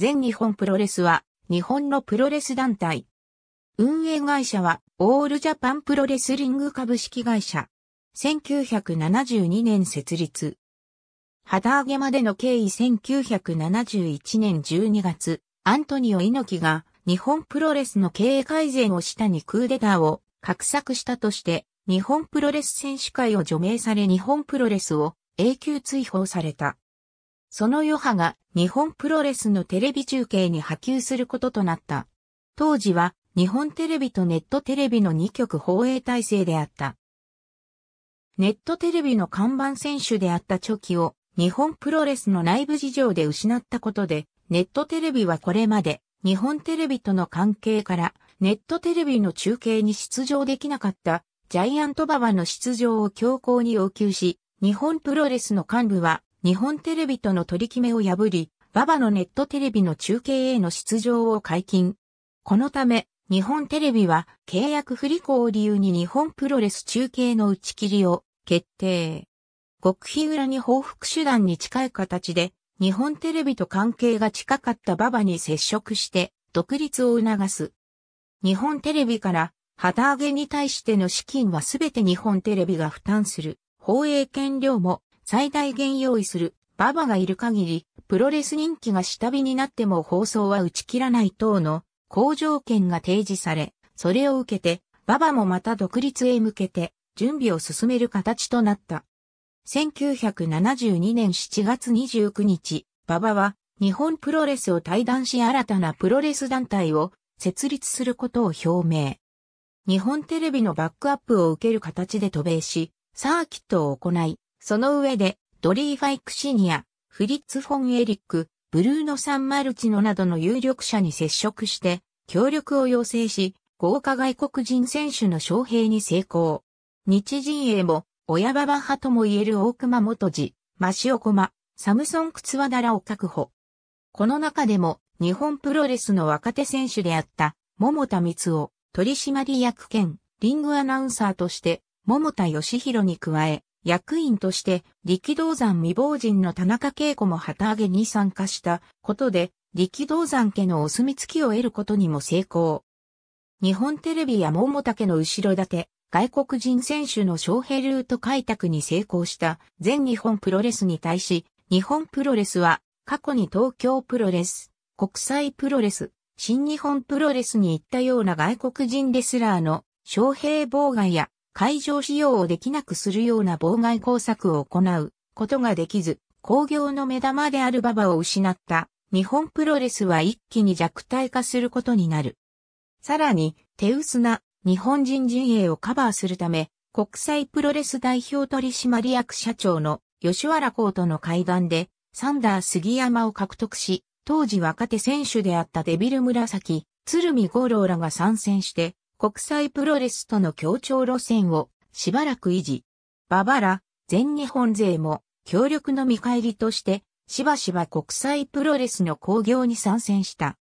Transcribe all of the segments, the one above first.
全日本プロレスは日本のプロレス団体。運営会社はオールジャパンプロレスリング株式会社。1972年設立。旗揚げまでの経緯1971年12月、アントニオ猪木が日本プロレスの経営改善を下にクーデターを画策したとして、日本プロレス選手会を除名され日本プロレスを永久追放された。その余波が日本プロレスのテレビ中継に波及することとなった。当時は日本テレビとネットテレビの2局放映体制であった。ネットテレビの看板選手であったチョキを日本プロレスの内部事情で失ったことで、ネットテレビはこれまで日本テレビとの関係からネットテレビの中継に出場できなかったジャイアントババの出場を強行に要求し、日本プロレスの幹部は日本テレビとの取り決めを破り、ババのネットテレビの中継への出場を解禁。このため、日本テレビは契約不履行を理由に日本プロレス中継の打ち切りを決定。極秘裏に報復手段に近い形で、日本テレビと関係が近かった馬場に接触して、独立を促す。日本テレビから旗揚げに対しての資金はすべて日本テレビが負担する。放映権料も最大限用意する、馬場がいる限り、プロレス人気が下火になっても放送は打ち切らない等の好条件が提示され、それを受けて、馬場もまた独立へ向けて準備を進める形となった。1972年7月29日、馬場は日本プロレスを退団し新たなプロレス団体を設立することを表明。日本テレビのバックアップを受ける形で渡米し、サーキットを行い、その上で、ドリー・ファイクシニア、フリッツ・フォン・エリック、ブルーノ・サン・マルチノなどの有力者に接触して、協力を要請し、豪華外国人選手の招聘に成功。日陣営も、親馬場派とも言える大熊元次、マシオコマ、サムソン・クツワダラを確保。この中でも、日本プロレスの若手選手であった、桃田光夫、取締役兼、リングアナウンサーとして、桃田義弘に加え、役員として力道山未亡人の田中恵子も旗揚げに参加したことで力道山家のお墨付きを得ることにも成功。日本テレビや桃竹の後ろ盾、外国人選手の招聘ルート開拓に成功した全日本プロレスに対し、日本プロレスは過去に東京プロレス、国際プロレス、新日本プロレスに行ったような外国人レスラーの招聘妨害や会場使用をできなくするような妨害工作を行うことができず、工業の目玉である馬場を失った日本プロレスは一気に弱体化することになる。さらに、手薄な日本人陣営をカバーするため、国際プロレス代表取締役社長の吉原公との会談で、サンダー杉山を獲得し、当時若手選手であったデビル紫、鶴見五郎らが参戦して、国際プロレスとの協調路線をしばらく維持。ババラ、全日本勢も協力の見返りとしてしばしば国際プロレスの興行に参戦した。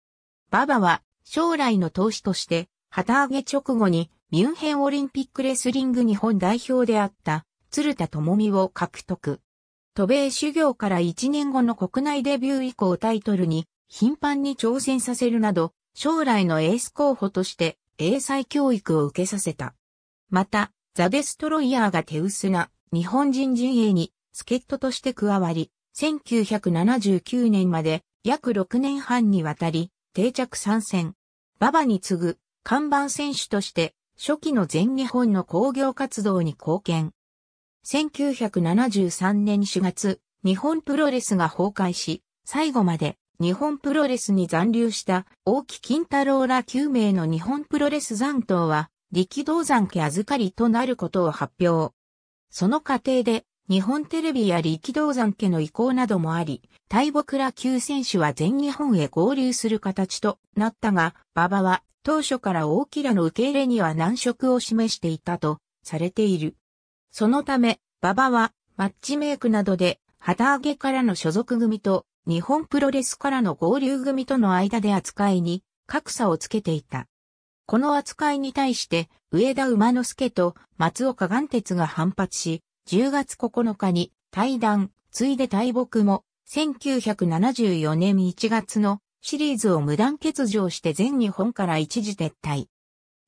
ババは将来の投資として旗揚げ直後にミュンヘンオリンピックレスリング日本代表であった鶴田智美を獲得。渡米修行から1年後の国内デビュー以降タイトルに頻繁に挑戦させるなど将来のエース候補として英才教育を受けさせた。また、ザ・デストロイヤーが手薄な日本人陣営に助っ人として加わり、1979年まで約6年半にわたり定着参戦。馬場に次ぐ看板選手として初期の全日本の工業活動に貢献。1973年4月、日本プロレスが崩壊し、最後まで日本プロレスに残留した大木金太郎ら9名の日本プロレス残党は力道山家預かりとなることを発表。その過程で日本テレビや力道山家の意向などもあり、大木ら9選手は全日本へ合流する形となったが、馬場は当初から大木らの受け入れには難色を示していたとされている。そのため、馬場はマッチメイクなどで旗揚げからの所属組と日本プロレスからの合流組との間で扱いに格差をつけていた。この扱いに対して上田馬之助と松岡元鉄が反発し、10月9日に対談、ついで大木も1974年1月のシリーズを無断欠場して全日本から一時撤退。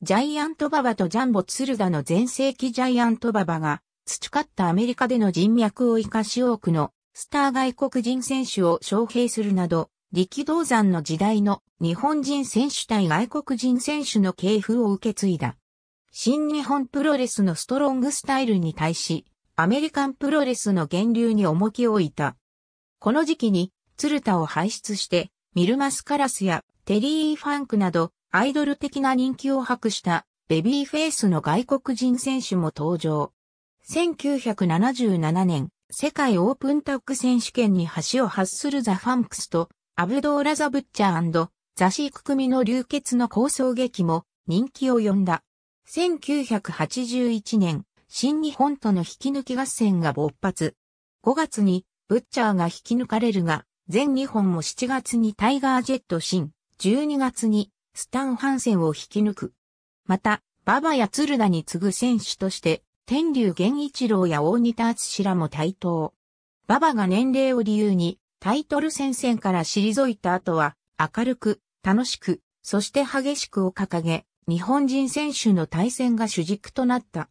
ジャイアントババとジャンボツルダの全盛期ジャイアントババが培ったアメリカでの人脈を生かし多くのスター外国人選手を招聘するなど、力道山の時代の日本人選手対外国人選手の系譜を受け継いだ。新日本プロレスのストロングスタイルに対し、アメリカンプロレスの源流に重きを置いた。この時期に、鶴田を輩出して、ミルマスカラスやテリー・ファンクなど、アイドル的な人気を博したベビーフェイスの外国人選手も登場。1977年、世界オープンタッグ選手権に橋を発するザ・ファンクスと、アブドーラ・ザ・ブッチャーザ・シーク組の流血の構想劇も人気を呼んだ。1981年、新日本との引き抜き合戦が勃発。5月に、ブッチャーが引き抜かれるが、全日本も7月にタイガージェット新、12月にスタン・ハンセンを引き抜く。また、ババやルダに次ぐ選手として、天竜源一郎や大仁田厚らも台頭。馬場が年齢を理由にタイトル戦線から退いた後は明るく、楽しく、そして激しくを掲げ、日本人選手の対戦が主軸となった。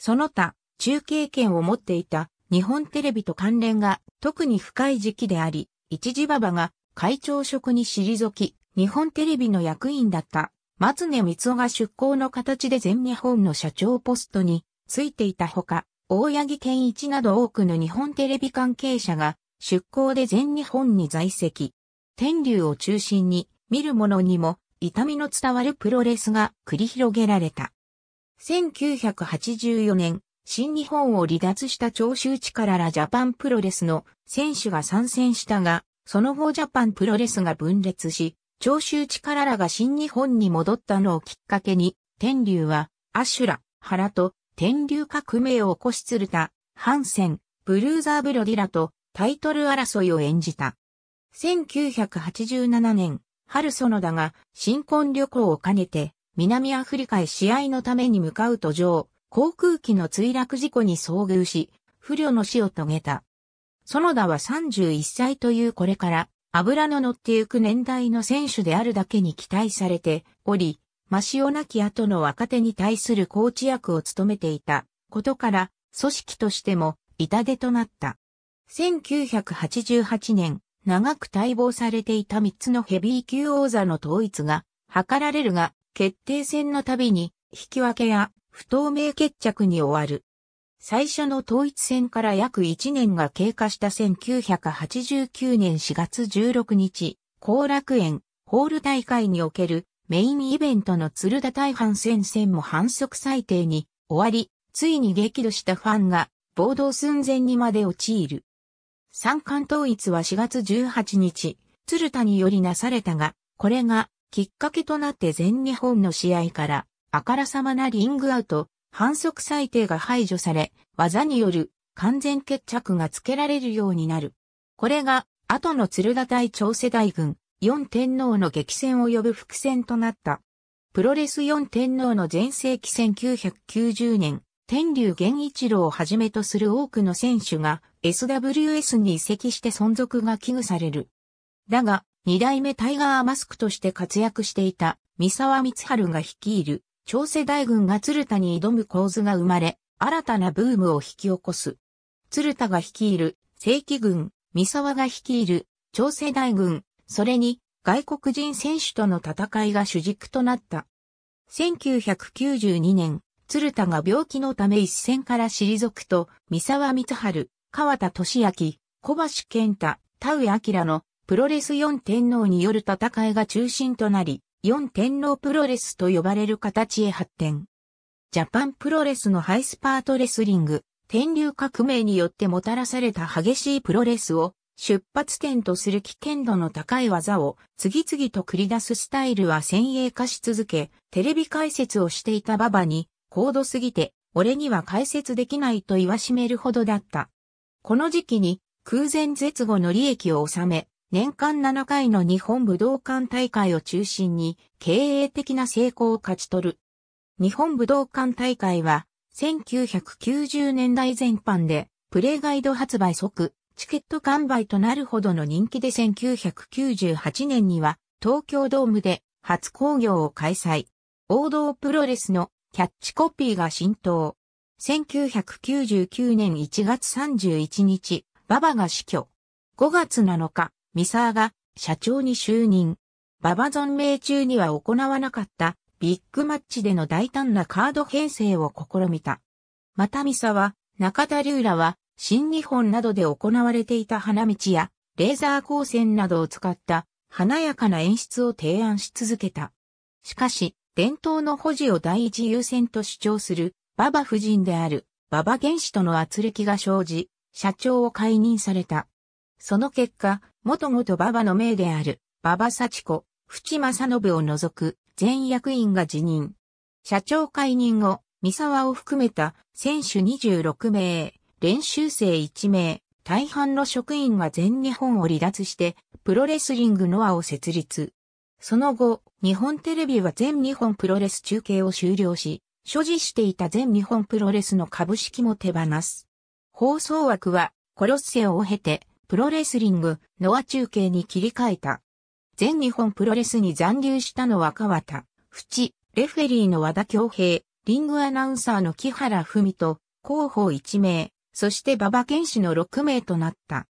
その他、中継権を持っていた日本テレビと関連が特に深い時期であり、一時馬場が会長職に退き、日本テレビの役員だった松根光夫が出向の形で全日本の社長ポストについていたほか、大八木健一など多くの日本テレビ関係者が出向で全日本に在籍。天竜を中心に見る者にも痛みの伝わるプロレスが繰り広げられた。1984年、新日本を離脱した長州からジャパンプロレスの選手が参戦したが、その後ジャパンプロレスが分裂し、長州ラらが新日本に戻ったのをきっかけに、天竜は、アシュラ、原と天竜革命を起こし鶴田、ハンセン、ブルーザーブロディラとタイトル争いを演じた。1987年、春園田が新婚旅行を兼ねて南アフリカへ試合のために向かう途上、航空機の墜落事故に遭遇し、不慮の死を遂げた。園田は31歳というこれから、油の乗ってゆく年代の選手であるだけに期待されており、マシオナキアとの若手に対するコーチ役を務めていたことから、組織としても痛手となった。1988年、長く待望されていた3つのヘビー級王座の統一が図られるが、決定戦の度に引き分けや不透明決着に終わる。最初の統一戦から約1年が経過した1989年4月16日、後楽園、ホール大会におけるメインイベントの鶴田大半戦線も反則裁定に終わり、ついに激怒したファンが暴動寸前にまで陥る。三冠統一は4月18日、鶴田によりなされたが、これがきっかけとなって全日本の試合から、あからさまなリングアウト、反則裁定が排除され、技による完全決着がつけられるようになる。これが、後の鶴田大長世代軍、四天皇の激戦を呼ぶ伏線となった。プロレス四天皇の前世紀1990年、天竜源一郎をはじめとする多くの選手が SWS に移籍して存続が危惧される。だが、二代目タイガーマスクとして活躍していた三沢光春が率いる朝世大軍が鶴田に挑む構図が生まれ、新たなブームを引き起こす。鶴田が率いる正規軍、三沢が率いる朝世大軍、それに外国人選手との戦いが主軸となった。1992年、鶴田が病気のため一戦から退くと、三沢光春、川田俊明、小橋健太、田上明のプロレス4天皇による戦いが中心となり、4天皇プロレスと呼ばれる形へ発展。ジャパンプロレスのハイスパートレスリング、天竜革命によってもたらされた激しいプロレスを出発点とする危険度の高い技を次々と繰り出すスタイルは先鋭化し続け、テレビ解説をしていた馬場に、高度すぎて、俺には解説できないと言わしめるほどだった。この時期に、空前絶後の利益を収め、年間7回の日本武道館大会を中心に、経営的な成功を勝ち取る。日本武道館大会は、1990年代前半で、プレイガイド発売即、チケット完売となるほどの人気で1998年には東京ドームで初興行を開催。王道プロレスのキャッチコピーが浸透。1999年1月31日、ババが死去。5月7日、ミサーが社長に就任。ババ存命中には行わなかったビッグマッチでの大胆なカード編成を試みた。またミサは、中田竜らは新日本などで行われていた花道やレーザー光線などを使った華やかな演出を提案し続けた。しかし、伝統の保持を第一優先と主張する馬場夫人である馬場原子との圧力が生じ、社長を解任された。その結果、元々馬場の名である馬場幸子、淵正信を除く全役員が辞任。社長解任後、三沢を含めた選手26名、練習生1名、大半の職員が全日本を離脱して、プロレスリングノアを設立。その後、日本テレビは全日本プロレス中継を終了し、所持していた全日本プロレスの株式も手放す。放送枠は、コロッセオを経て、プロレスリング、ノア中継に切り替えた。全日本プロレスに残留したのは川田、淵、レフェリーの和田京平、リングアナウンサーの木原文と、広報1名、そして馬場剣士の6名となった。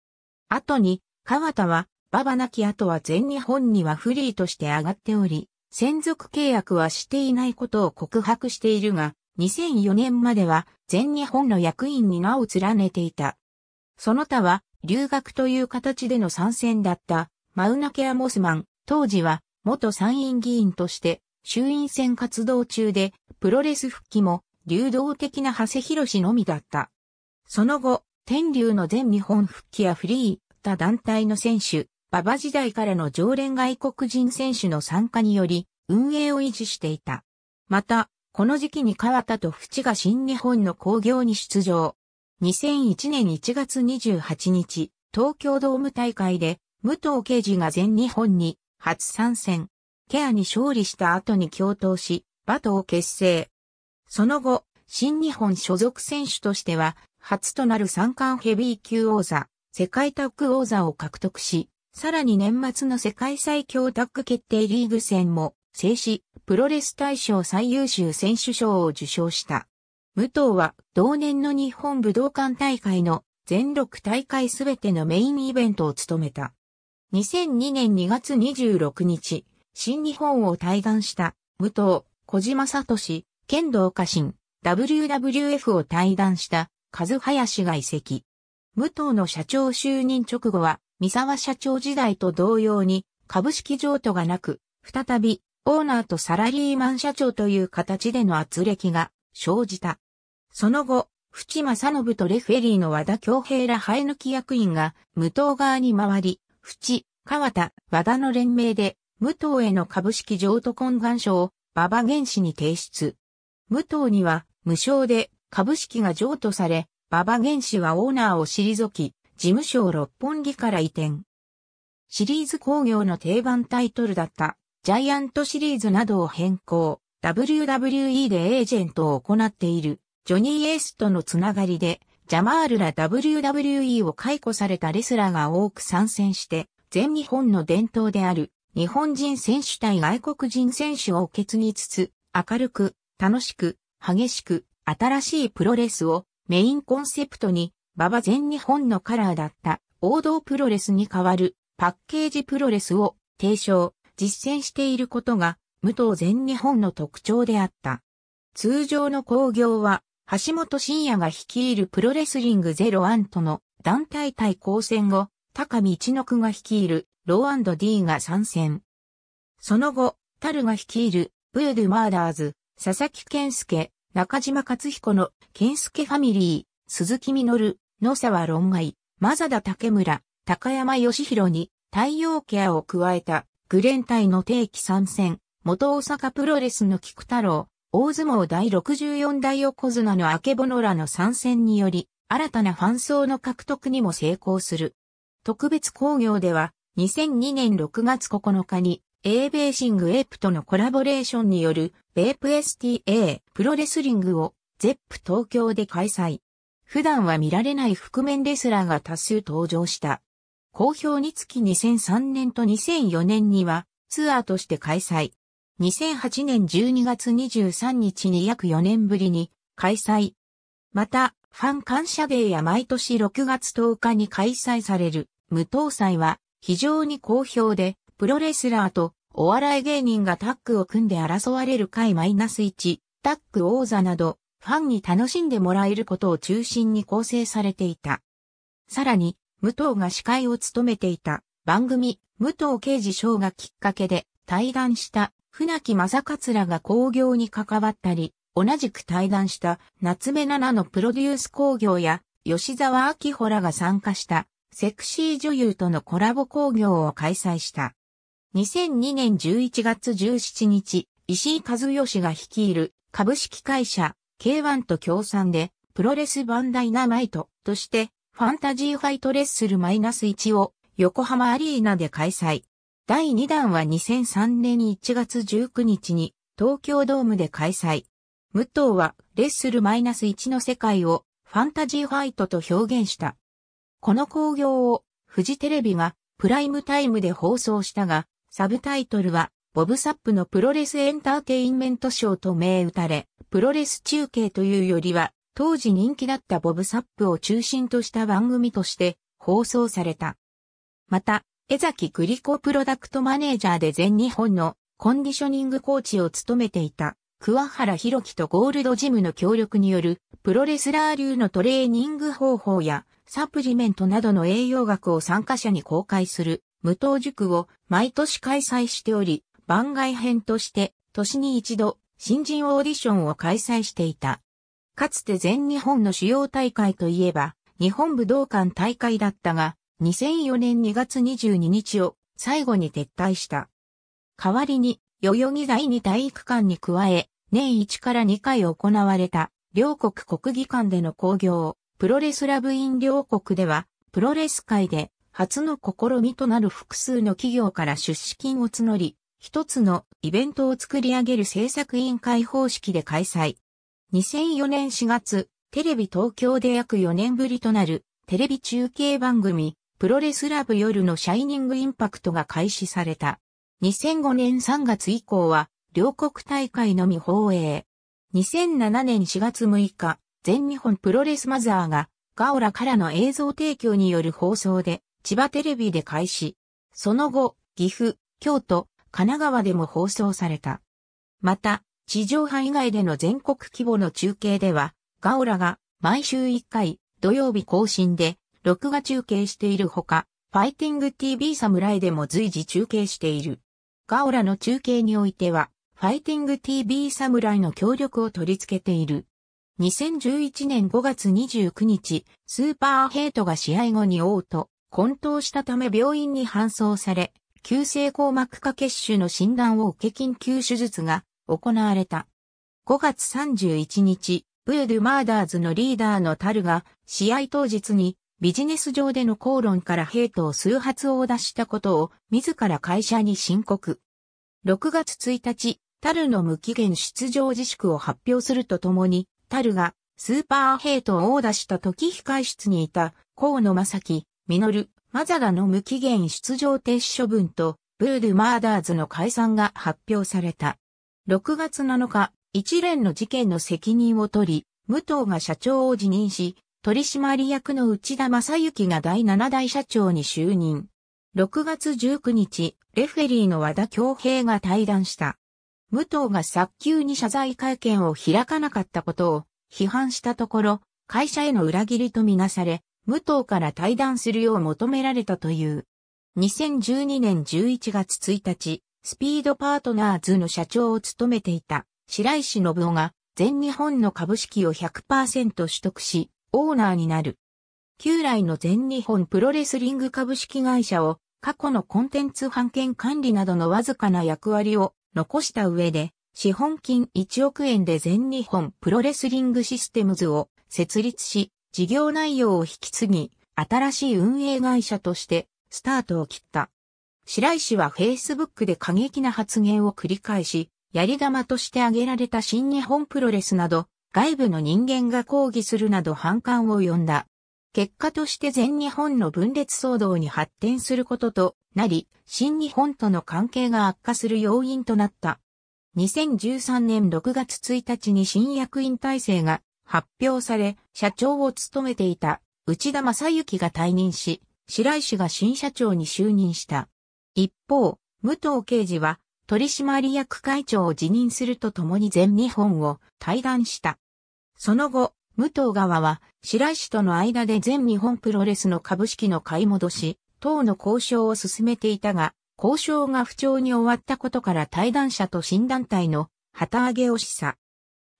後に、川田は、馬場なき後は全日本にはフリーとして上がっており、専属契約はしていないことを告白しているが、2004年までは全日本の役員に名を連ねていた。その他は、留学という形での参戦だった、マウナケア・モスマン、当時は、元参院議員として、衆院選活動中で、プロレス復帰も、流動的な長谷博士のみだった。その後、天竜の全日本復帰やフリー、他団体の選手、馬場時代からの常連外国人選手の参加により、運営を維持していた。また、この時期に川田と淵が新日本の興行に出場。2001年1月28日、東京ドーム大会で、武藤敬司が全日本に初参戦。ケアに勝利した後に共闘し、バトを結成。その後、新日本所属選手としては、初となる三冠ヘビー級王座、世界タッグ王座を獲得し、さらに年末の世界最強タッグ決定リーグ戦も制し、プロレス大賞最優秀選手賞を受賞した。武藤は同年の日本武道館大会の全6大会すべてのメインイベントを務めた。2002年2月26日、新日本を退団した武藤、小島聡、剣道家臣、WWF を退団した和林が移籍。武藤の社長就任直後は、三沢社長時代と同様に、株式譲渡がなく、再び、オーナーとサラリーマン社長という形での圧力が生じた。その後、淵正信とレフェリーの和田京平ら生え抜き役員が、武藤側に回り、淵、川田、和田の連名で、武藤への株式譲渡懇願書を、馬場原氏に提出。武藤には、無償で株式が譲渡され、馬場原氏はオーナーを退き、事務所を六本木から移転。シリーズ工業の定番タイトルだったジャイアントシリーズなどを変更、WWE でエージェントを行っているジョニー・エースとのつながりで、ジャマールら WWE を解雇されたレスラーが多く参戦して、全日本の伝統である日本人選手対外国人選手を受け継ぎつつ、明るく、楽しく、激しく、新しいプロレスをメインコンセプトに、馬場全日本のカラーだった王道プロレスに代わるパッケージプロレスを提唱、実践していることが、武藤全日本の特徴であった。通常の興行は、橋本真也が率いるプロレスリングゼロアンとの団体対抗戦後、高見一の句が率いるロー &D が参戦。その後、タルが率いるブードゥマーダーズ、佐々木健介、中島勝彦の、健介ファミリー、鈴木実、野沢論外、マザダ竹村、高山義弘に、太陽ケアを加えた、グレン隊の定期参戦、元大阪プロレスの菊太郎、大相撲第64代横綱の明けぼのらの参戦により、新たなファン層の獲得にも成功する。特別工業では、2002年6月9日に、エーベーシングエープとのコラボレーションによる、ベープ STA プロレスリングを、ゼップ東京で開催。普段は見られない覆面レスラーが多数登場した。公表につき2003年と2004年には、ツアーとして開催。2008年12月23日に約4年ぶりに開催。また、ファン感謝デーや毎年6月10日に開催される無党祭は非常に好評で、プロレスラーとお笑い芸人がタッグを組んで争われる回 -1、タッグ王座など、ファンに楽しんでもらえることを中心に構成されていた。さらに、武藤が司会を務めていた番組、武藤刑事賞がきっかけで対談した船木正らが工業に関わったり、同じく対談した夏目奈々のプロデュース工業や吉沢明穂らが参加したセクシー女優とのコラボ工業を開催した。2002年11月17日、石井和義が率いる株式会社 K1 と協賛でプロレスバンダイナマイトとしてファンタジーファイトレッスルマイナス -1 を横浜アリーナで開催。第2弾は2003年1月19日に東京ドームで開催。武藤はレッスルマイナス -1 の世界をファンタジーファイトと表現した。この興行をフジテレビがプライムタイムで放送したが、サブタイトルは、ボブサップのプロレスエンターテインメントショーと銘打たれ、プロレス中継というよりは、当時人気だったボブサップを中心とした番組として放送された。また、江崎グリコプロダクトマネージャーで全日本のコンディショニングコーチを務めていた桑原博樹とゴールドジムの協力によるプロレスラー流のトレーニング方法やサプリメントなどの栄養学を参加者に公開する無党塾を毎年開催しており、番外編として年に一度新人オーディションを開催していた。かつて全日本の主要大会といえば日本武道館大会だったが、2004年2月22日を最後に撤退した。代わりに、代々木第二体育館に加え、年1から2回行われた、両国国技館での興行、プロレスラブイン両国では、プロレス界で初の試みとなる複数の企業から出資金を募り、一つのイベントを作り上げる制作委員会方式で開催。2004年4月、テレビ東京で約4年ぶりとなるテレビ中継番組、プロレスラブ夜のシャイニングインパクトが開始された。2005年3月以降は、両国大会のみ放映。2007年4月6日、全日本プロレスマザーが、ガオラからの映像提供による放送で、千葉テレビで開始。その後、岐阜、京都、神奈川でも放送された。また、地上波以外での全国規模の中継では、ガオラが毎週1回土曜日更新で録画中継しているほか、ファイティング TV 侍でも随時中継している。ガオラの中継においては、ファイティング TV 侍の協力を取り付けている。2011年5月29日、スーパーヘイトが試合後に王と混沌したため病院に搬送され、急性硬膜下血腫の診断を受け緊急手術が行われた。5月31日、ブードゥ・マーダーズのリーダーのタルが試合当日にビジネス上での口論からヘイトを数発を出したことを自ら会社に申告。6月1日、タルの無期限出場自粛を発表するとともに、タルがスーパーヘイトを出した時控室にいた河野正樹、ミノル、マザラの無期限出場停止処分と、ブードゥ・マーダーズの解散が発表された。6月7日、一連の事件の責任を取り、武藤が社長を辞任し、取締役の内田正幸が第7代社長に就任。6月19日、レフェリーの和田京平が対談した。武藤が早急に謝罪会見を開かなかったことを批判したところ、会社への裏切りとみなされ、武藤から対談するよう求められたという。2012年11月1日、スピードパートナーズの社長を務めていた白石信夫が全日本の株式を100%取得し、オーナーになる。旧来の全日本プロレスリング株式会社を過去のコンテンツ版権管理などのわずかな役割を残した上で、資本金1億円で全日本プロレスリングシステムズを設立し、事業内容を引き継ぎ、新しい運営会社としてスタートを切った。白石は Facebook で過激な発言を繰り返し、やり玉として挙げられた新日本プロレスなど、外部の人間が抗議するなど反感を呼んだ。結果として全日本の分裂騒動に発展することとなり、新日本との関係が悪化する要因となった。2013年6月1日に新役員体制が発表され、社長を務めていた内田正幸が退任し、白石が新社長に就任した。一方、武藤刑事は取締役会長を辞任するとともに全日本を退団した。その後、武藤側は白石との間で全日本プロレスの株式の買い戻し、等の交渉を進めていたが、交渉が不調に終わったことから対談者と新団体の旗揚げを示唆。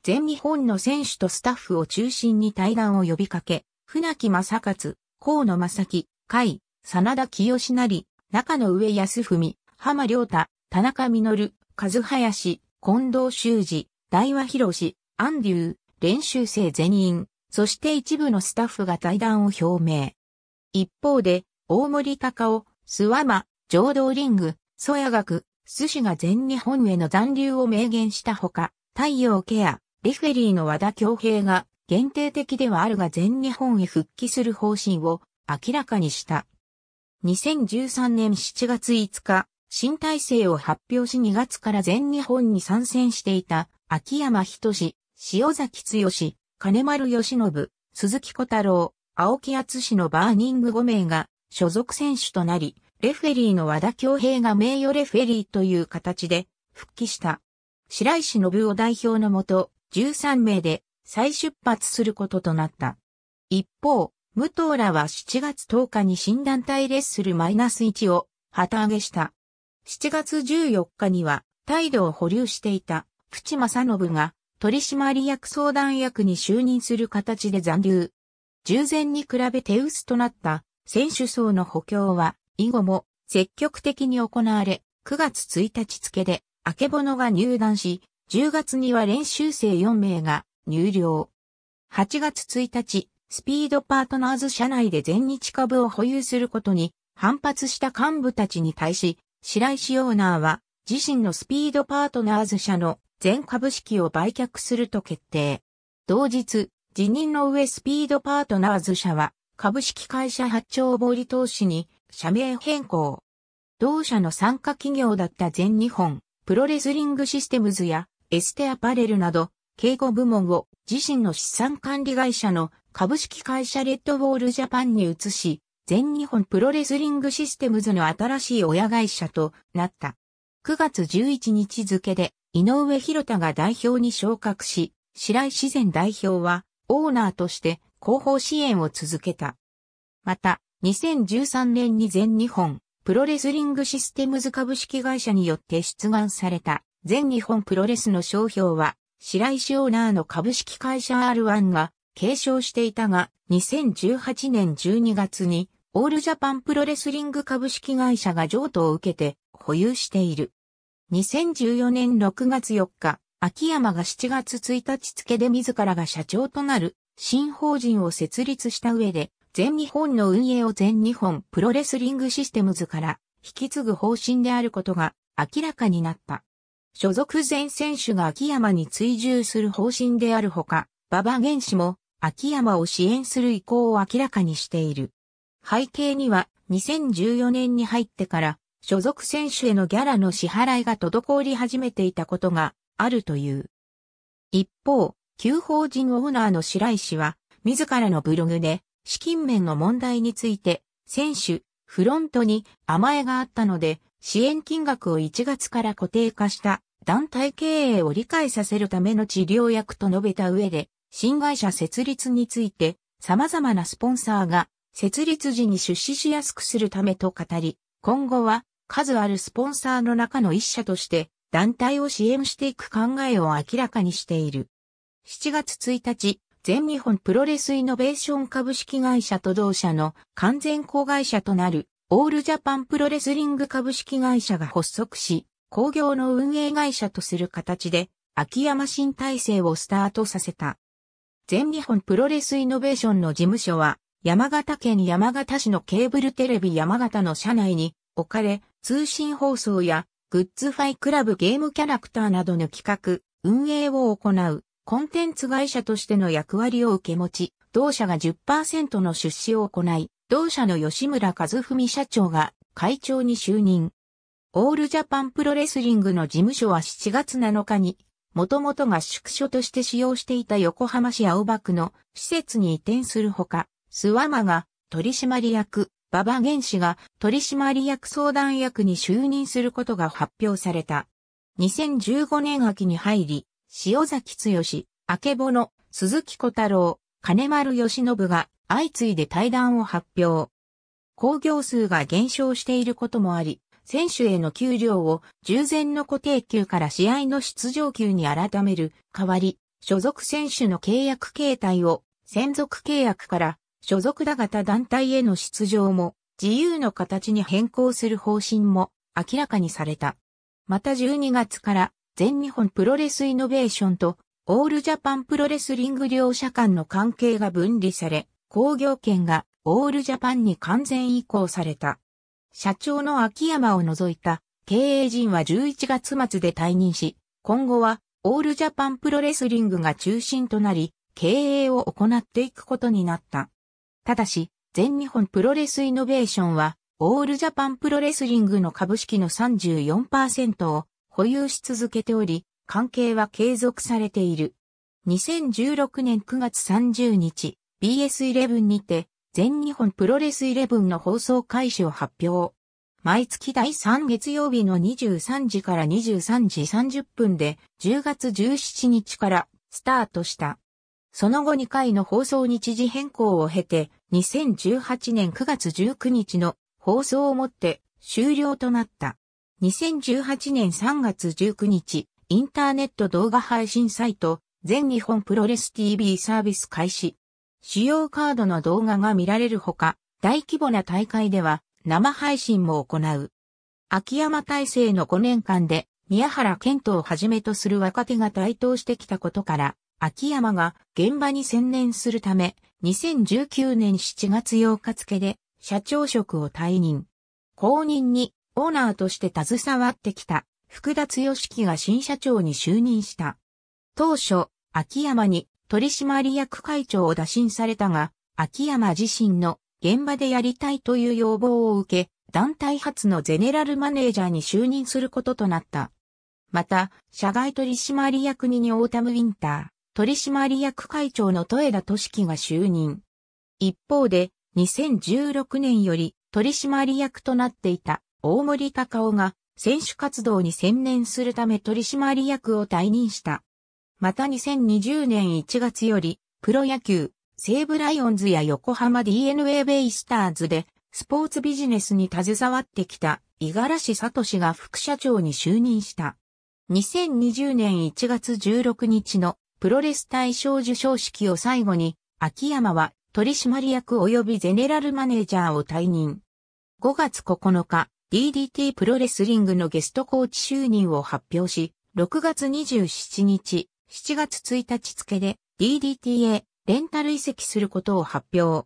全日本の選手とスタッフを中心に対談を呼びかけ、船木正勝、河野正樹、海、真田清成、中野上康文、浜良太、田中実、和林、近藤修二、大和博志、安流、練習生全員、そして一部のスタッフが対談を表明。一方で、大森高尾、諏訪間、浄土リング、曽谷学、寿司が全日本への残留を明言したほか、太陽ケア、レフェリーの和田京平が限定的ではあるが全日本へ復帰する方針を明らかにした。2013年7月5日、新体制を発表し2月から全日本に参戦していた秋山志、塩崎剛、金丸義信、鈴木小太郎、青木厚のバーニング5名が所属選手となり、レフェリーの和田京平が名誉レフェリーという形で復帰した。白石信夫代表のもと、13名で再出発することとなった。一方、武藤らは7月10日に新団体レッスル -1 を旗揚げした。7月14日には、態度を保留していた、プチマサノブが、取締役相談役に就任する形で残留。従前に比べ手薄となった選手層の補強は、以後も積極的に行われ、9月1日付で、明けぼのが入団し、10月には練習生4名が入寮。8月1日、スピードパートナーズ社内で全日株を保有することに反発した幹部たちに対し、白石オーナーは自身のスピードパートナーズ社の全株式を売却すると決定。同日、辞任の上スピードパートナーズ社は株式会社八丁堀投資に社名変更。同社の参加企業だった全日本プロレスリングシステムズやエステアパレルなど、警護部門を自身の資産管理会社の株式会社レッドウォールジャパンに移し、全日本プロレスリングシステムズの新しい親会社となった。9月11日付で井上博太が代表に昇格し、白井自然代表はオーナーとして広報支援を続けた。また、2013年に全日本プロレスリングシステムズ株式会社によって出願された全日本プロレスの商標は、白石オーナーの株式会社 R1 が継承していたが、2018年12月に、オールジャパンプロレスリング株式会社が譲渡を受けて保有している。2014年6月4日、秋山が7月1日付で自らが社長となる新法人を設立した上で、全日本の運営を全日本プロレスリングシステムズから引き継ぐ方針であることが明らかになった。所属前選手が秋山に追従する方針であるほか、馬場原氏も秋山を支援する意向を明らかにしている。背景には2014年に入ってから所属選手へのギャラの支払いが滞り始めていたことがあるという。一方、旧法人オーナーの白石は自らのブログで資金面の問題について選手、フロントに甘えがあったので支援金額を1月から固定化した団体経営を理解させるための治療薬と述べた上で、新会社設立について様々なスポンサーが設立時に出資しやすくするためと語り、今後は数あるスポンサーの中の一社として団体を支援していく考えを明らかにしている。7月1日、全日本プロレスイノベーション株式会社と同社の完全子会社となるオールジャパンプロレスリング株式会社が発足し、工業の運営会社とする形で、秋山新体制をスタートさせた。全日本プロレスイノベーションの事務所は、山形県山形市のケーブルテレビ山形の社内に置かれ、通信放送やグッズファイクラブゲームキャラクターなどの企画、運営を行うコンテンツ会社としての役割を受け持ち、同社が10%の出資を行い、同社の吉村和文社長が会長に就任。オールジャパンプロレスリングの事務所は7月7日に、もともと合宿所として使用していた横浜市青葉区の施設に移転するほか、諏訪間が取締役、馬場玄氏が取締役相談役に就任することが発表された。2015年秋に入り、塩崎剛、明けぼの、鈴木小太郎、金丸義信が相次いで退団を発表。興行数が減少していることもあり、選手への給料を従前の固定給から試合の出場給に改める代わり、所属選手の契約形態を専属契約から所属がた団体への出場も自由の形に変更する方針も明らかにされた。また12月から全日本プロレスイノベーションとオールジャパンプロレスリング両社間の関係が分離され、工業権がオールジャパンに完全移行された。社長の秋山を除いた経営陣は11月末で退任し、今後はオールジャパンプロレスリングが中心となり、経営を行っていくことになった。ただし、全日本プロレスイノベーションは、オールジャパンプロレスリングの株式の34%を保有し続けており、関係は継続されている。2016年9月30日、BS11 にて、全日本プロレス11の放送開始を発表。毎月第3月曜日の23時から23時30分で10月17日からスタートした。その後2回の放送日時変更を経て2018年9月19日の放送をもって終了となった。2018年3月19日、インターネット動画配信サイト全日本プロレス TV サービス開始。主要カードの動画が見られるほか、大規模な大会では生配信も行う。秋山体制の5年間で宮原健人をはじめとする若手が台頭してきたことから、秋山が現場に専念するため、2019年7月8日付で社長職を退任。後任にオーナーとして携わってきた福田剛樹が新社長に就任した。当初、秋山に取締役会長を打診されたが、秋山自身の現場でやりたいという要望を受け、団体初のゼネラルマネージャーに就任することとなった。また、社外取締役ににオータムウィンター、取締役会長の戸枝俊樹が就任。一方で、2016年より取締役となっていた大森隆夫が選手活動に専念するため取締役を退任した。また2020年1月より、プロ野球、西武ライオンズや横浜 DNA ベイスターズで、スポーツビジネスに携わってきた、五十嵐氏が副社長に就任した。2020年1月16日のプロレス大賞受賞式を最後に、秋山は取締役及びゼネラルマネージャーを退任。5月9日、DDT プロレスリングのゲストコーチ就任を発表し、6月27日、7月1日付で DDTA レンタル移籍することを発表。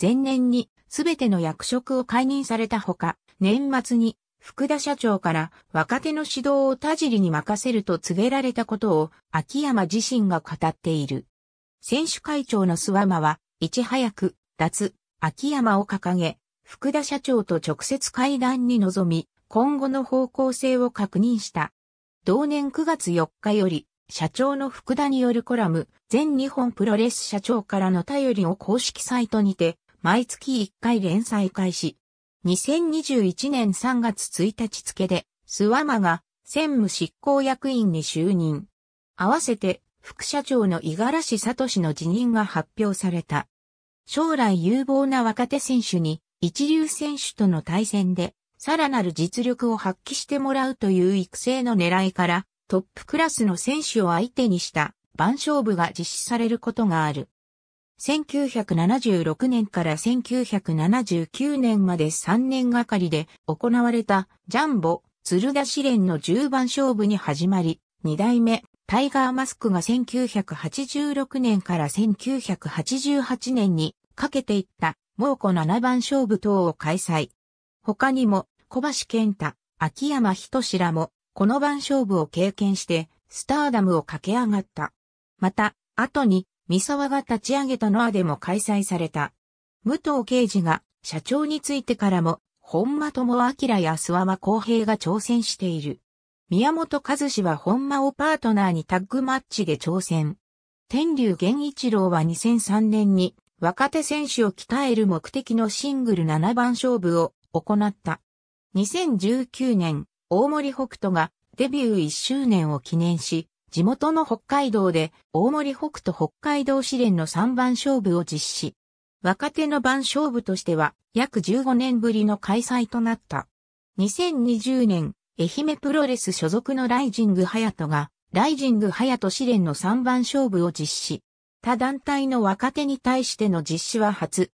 前年にすべての役職を解任されたほか、年末に福田社長から若手の指導を田尻に任せると告げられたことを秋山自身が語っている。選手会長の諏訪間は、いち早く、脱、秋山を掲げ、福田社長と直接会談に臨み、今後の方向性を確認した。同年9月4日より、社長の福田によるコラム、全日本プロレス社長からの頼りを公式サイトにて、毎月1回連載開始。2021年3月1日付で、諏訪間が専務執行役員に就任。合わせて、副社長の五十嵐聡の辞任が発表された。将来有望な若手選手に、一流選手との対戦で、さらなる実力を発揮してもらうという育成の狙いから、トップクラスの選手を相手にした番勝負が実施されることがある。1976年から1979年まで3年がかりで行われたジャンボ鶴田試練の10番勝負に始まり、2代目タイガーマスクが1986年から1988年にかけていった猛虎7番勝負等を開催。他にも小橋健太、秋山人志らもこの番勝負を経験して、スターダムを駆け上がった。また、後に、三沢が立ち上げたノアでも開催された。武藤刑事が社長についてからも、本間智明や諏訪間公平が挑戦している。宮本和氏は本間をパートナーにタッグマッチで挑戦。天竜源一郎は2003年に若手選手を鍛える目的のシングル7番勝負を行った。2019年、大森北斗がデビュー1周年を記念し、地元の北海道で大森北斗北海道試練の3番勝負を実施。若手の番勝負としては約15年ぶりの開催となった。2020年、愛媛プロレス所属のライジングハヤトが、ライジングハヤト試練の3番勝負を実施。他団体の若手に対しての実施は初。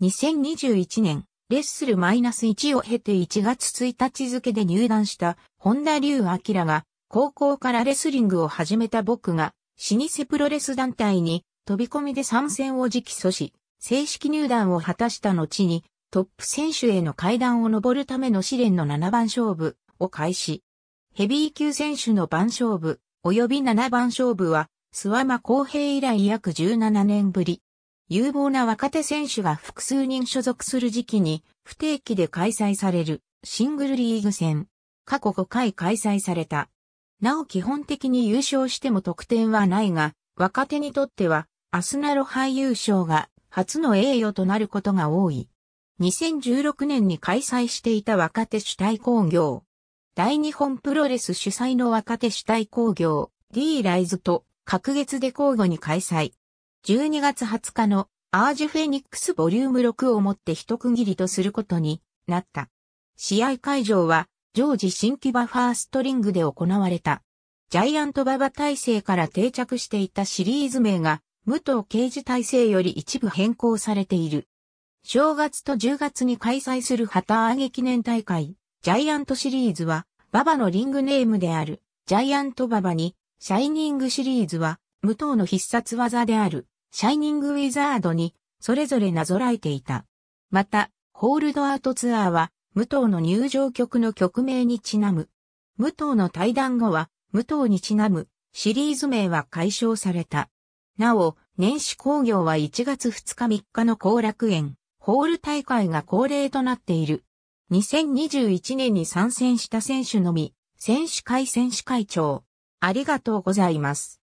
2021年、レッスル -1 を経て1月1日付で入団した本田龍明が高校からレスリングを始めた僕が老舗プロレス団体に飛び込みで参戦を直訴し、正式入団を果たした後にトップ選手への階段を登るための試練の7番勝負を開始。ヘビー級選手の番勝負及び7番勝負は諏訪間公平以来約17年ぶり。有望な若手選手が複数人所属する時期に不定期で開催されるシングルリーグ戦。過去5回開催された。なお基本的に優勝しても得点はないが、若手にとってはアスナロ杯優勝が初の栄誉となることが多い。2016年に開催していた若手主体工業。大日本プロレス主催の若手主体工業 D ライズと隔月で交互に開催。12月20日のアージュフェニックスボリューム6をもって一区切りとすることになった。試合会場は常時新規バファーストリングで行われた。ジャイアントババ体制から定着していたシリーズ名が武藤刑事体制より一部変更されている。正月と10月に開催する旗揚げ記念大会、ジャイアントシリーズは、ババのリングネームである、ジャイアントババに、シャイニングシリーズは、武藤の必殺技である、シャイニング・ウィザードにそれぞれなぞらえていた。また、ホールドアートツアーは、武藤の入場曲の曲名にちなむ。武藤の対談後は、武藤にちなむ、シリーズ名は解消された。なお、年始工業は1月2日3日の後楽園、ホール大会が恒例となっている。2021年に参戦した選手のみ、選手会選手会長。ありがとうございます。